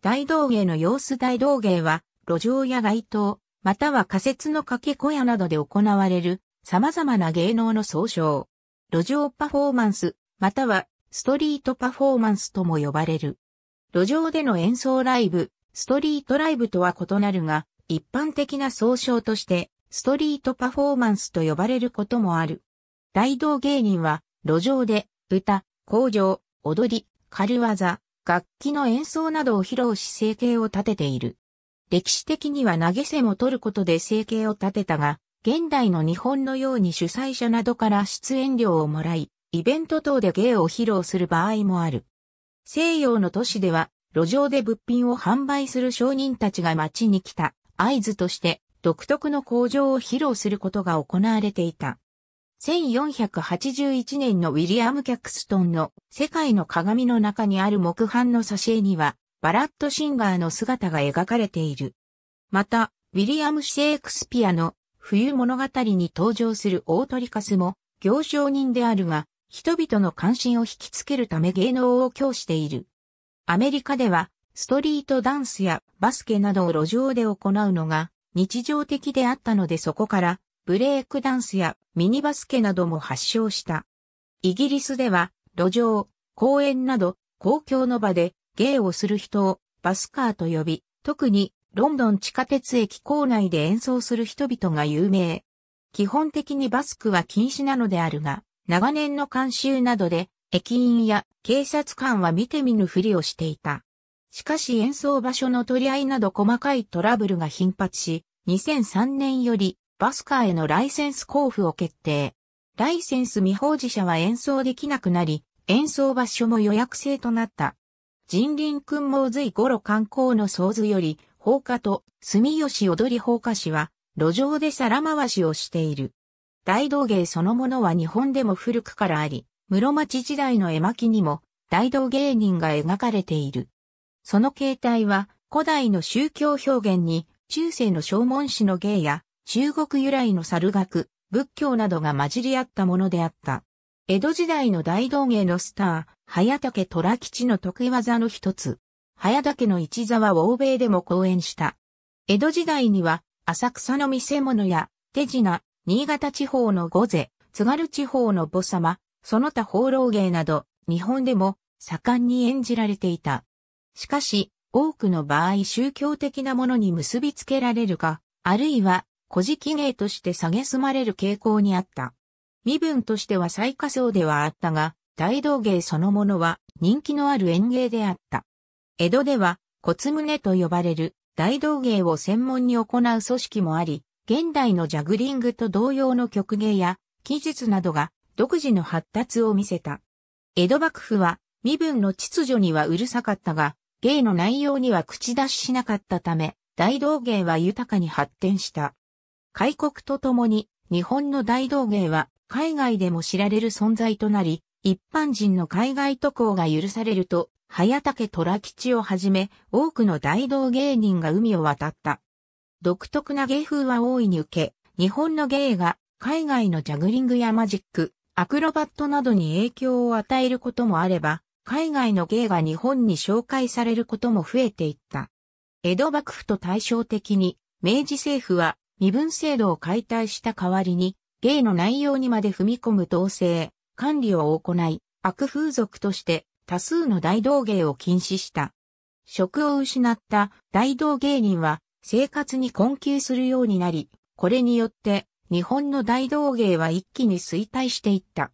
大道芸の様子大道芸は、路上や街頭、または仮設の掛け小屋などで行われる、様々な芸能の総称。路上パフォーマンス、または、ストリートパフォーマンスとも呼ばれる。路上での演奏ライブ、ストリートライブとは異なるが、一般的な総称として、ストリートパフォーマンスと呼ばれることもある。大道芸人は、路上で、歌、工場、踊り、軽技、楽器の演奏などを披露し生計を立てている。歴史的には投げ銭を取ることで生計を立てたが、現代の日本のように主催者などから出演料をもらい、イベント等で芸を披露する場合もある。西洋の都市では、路上で物品を販売する商人たちが街に来た合図として、独特の工場を披露することが行われていた。1481年のウィリアム・キャクストンの世界の鏡の中にある木版の挿絵には、バラットシンガーの姿が描かれている。また、ウィリアム・シェイクスピアの冬物語に登場するオートリカスも行商人であるが、人々の関心を引きつけるため芸能を供している。アメリカでは、ストリートダンスやバスケなどを路上で行うのが日常的であったのでそこからブレークダンスやミニバスケなども発祥した。イギリスでは、路上、公園など、公共の場で芸をする人をバスカーと呼び、特にロンドン地下鉄駅構内で演奏する人々が有名。基本的にバスクは禁止なのであるが、長年の監修などで、駅員や警察官は見て見ぬふりをしていた。しかし演奏場所の取り合いなど細かいトラブルが頻発し、2003年よりバスカーへのライセンス交付を決定。ライセンス未報持者は演奏できなくなり、演奏場所も予約制となった。人林君も随五路観光の創図より、放火と住吉踊り放火師は、路上で皿回しをしている。大道芸そのものは日本でも古くからあり、室町時代の絵巻にも大道芸人が描かれている。その形態は古代の宗教表現に中世の小文師の芸や中国由来の猿学、仏教などが混じり合ったものであった。江戸時代の大道芸のスター、早竹虎吉の得意技の一つ。早竹の一座は欧米でも講演した。江戸時代には、浅草の見せ物や、手品、新潟地方の御瀬、津軽地方の母様、その他放浪芸など、日本でも盛んに演じられていた。しかし、多くの場合宗教的なものに結びつけられるか、あるいは古事記芸として蔑まれる傾向にあった。身分としては最下層ではあったが、大道芸そのものは人気のある演芸であった。江戸では、ムネと呼ばれる大道芸を専門に行う組織もあり、現代のジャグリングと同様の曲芸や技術などが独自の発達を見せた。江戸幕府は身分の秩序にはうるさかったが、芸の内容には口出ししなかったため、大道芸は豊かに発展した。開国とともに、日本の大道芸は海外でも知られる存在となり、一般人の海外渡航が許されると、早竹虎吉をはじめ、多くの大道芸人が海を渡った。独特な芸風は大いに受け、日本の芸が海外のジャグリングやマジック、アクロバットなどに影響を与えることもあれば、海外の芸が日本に紹介されることも増えていった。江戸幕府と対照的に、明治政府は身分制度を解体した代わりに、芸の内容にまで踏み込む統制、管理を行い、悪風俗として多数の大道芸を禁止した。職を失った大道芸人は生活に困窮するようになり、これによって日本の大道芸は一気に衰退していった。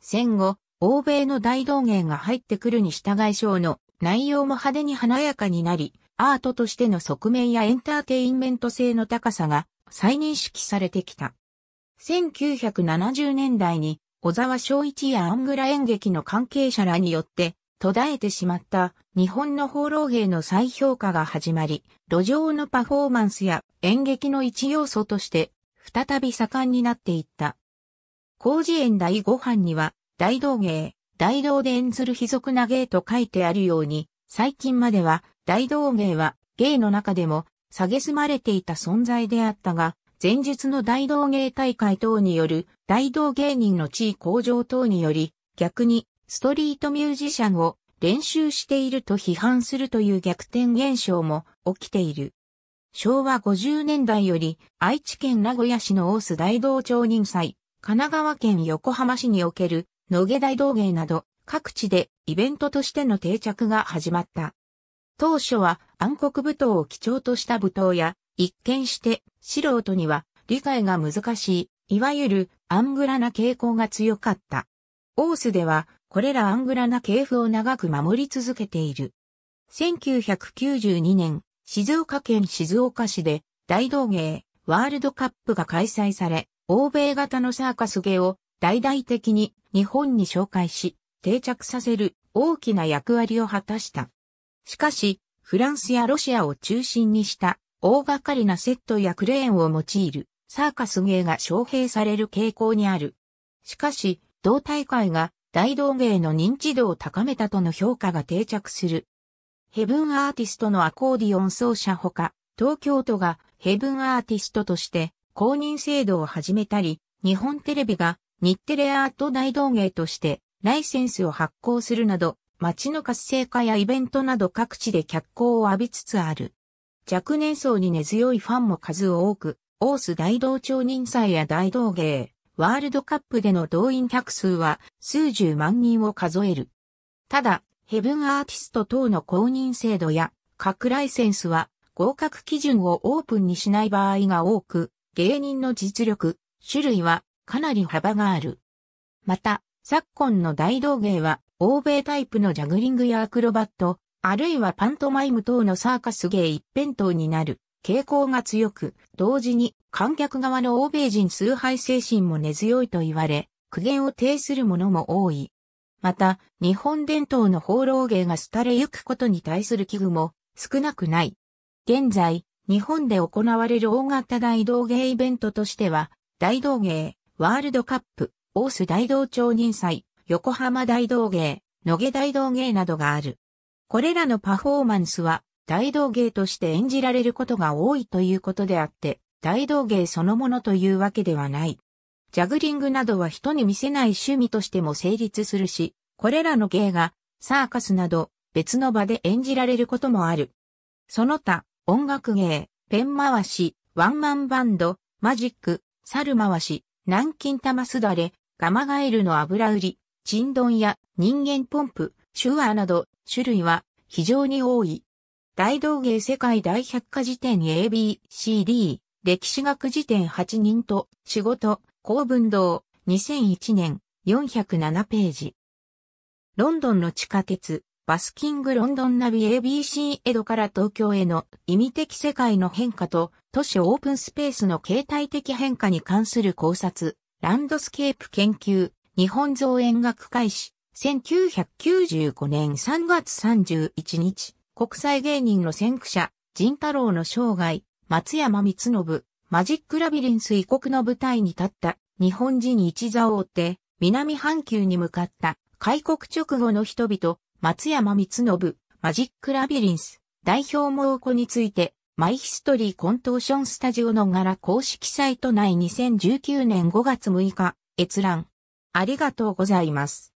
戦後、欧米の大道芸が入ってくるに従い賞の内容も派手に華やかになり、アートとしての側面やエンターテインメント性の高さが再認識されてきた。1970年代に小沢昭一やアングラ演劇の関係者らによって途絶えてしまった日本の放浪芸の再評価が始まり、路上のパフォーマンスや演劇の一要素として再び盛んになっていった。工事園第5版には大道芸、大道で演ずる貴族な芸と書いてあるように、最近までは大道芸は芸の中でも蔑まれていた存在であったが、前述の大道芸大会等による大道芸人の地位向上等により、逆にストリートミュージシャンを練習していると批判するという逆転現象も起きている。昭和50年代より愛知県名古屋市の大須大道町人祭、神奈川県横浜市における野毛大道芸など各地でイベントとしての定着が始まった。当初は暗黒舞踏を基調とした舞踏や、一見して素人には理解が難しい、いわゆるアングラな傾向が強かった。オースではこれらアングラな系譜を長く守り続けている。1992年、静岡県静岡市で大道芸ワールドカップが開催され、欧米型のサーカス芸を大々的に日本に紹介し、定着させる大きな役割を果たした。しかし、フランスやロシアを中心にした大掛かりなセットやクレーンを用いるサーカス芸が招聘される傾向にある。しかし、同大会が大道芸の認知度を高めたとの評価が定着する。ヘブンアーティストのアコーディオン奏者ほか、東京都がヘブンアーティストとして公認制度を始めたり、日本テレビが日テレアート大道芸としてライセンスを発行するなど、街の活性化やイベントなど各地で脚光を浴びつつある。若年層に根強いファンも数多く、オース大道町人祭や大道芸、ワールドカップでの動員客数は数十万人を数える。ただ、ヘブンアーティスト等の公認制度や各ライセンスは合格基準をオープンにしない場合が多く、芸人の実力、種類はかなり幅がある。また、昨今の大道芸は欧米タイプのジャグリングやアクロバット、あるいはパントマイム等のサーカス芸一辺倒になる傾向が強く、同時に観客側の欧米人崇拝精神も根強いと言われ、苦言を呈する者も多い。また、日本伝統の放浪芸が廃れゆくことに対する危惧も少なくない。現在、日本で行われる大型大道芸イベントとしては、大道芸、ワールドカップ、オース大道町人祭、横浜大道芸、野毛大道芸などがある。これらのパフォーマンスは大道芸として演じられることが多いということであって、大道芸そのものというわけではない。ジャグリングなどは人に見せない趣味としても成立するし、これらの芸がサーカスなど別の場で演じられることもある。その他、音楽芸、ペン回し、ワンマンバンド、マジック、猿回し、南京玉すだれ、ガマガエルの油売り、人丼や人間ポンプ、シュアーなど種類は非常に多い。大道芸世界大百科事典 ABCD 歴史学辞典8人と仕事公文道2001年407ページ。ロンドンの地下鉄バスキングロンドンナビ ABC 江戸から東京への意味的世界の変化と都市オープンスペースの形態的変化に関する考察、ランドスケープ研究、日本造園学会誌、1995年3月31日、国際芸人の先駆者、仁太郎の生涯、松山光信、マジックラビリンス異国の舞台に立った日本人一座を追って南半球に向かった開国直後の人々、松山光信、マジックラビリンス、代表猛虎について、マイヒストリーコントーションスタジオの柄公式サイト内2019年5月6日、閲覧。ありがとうございます。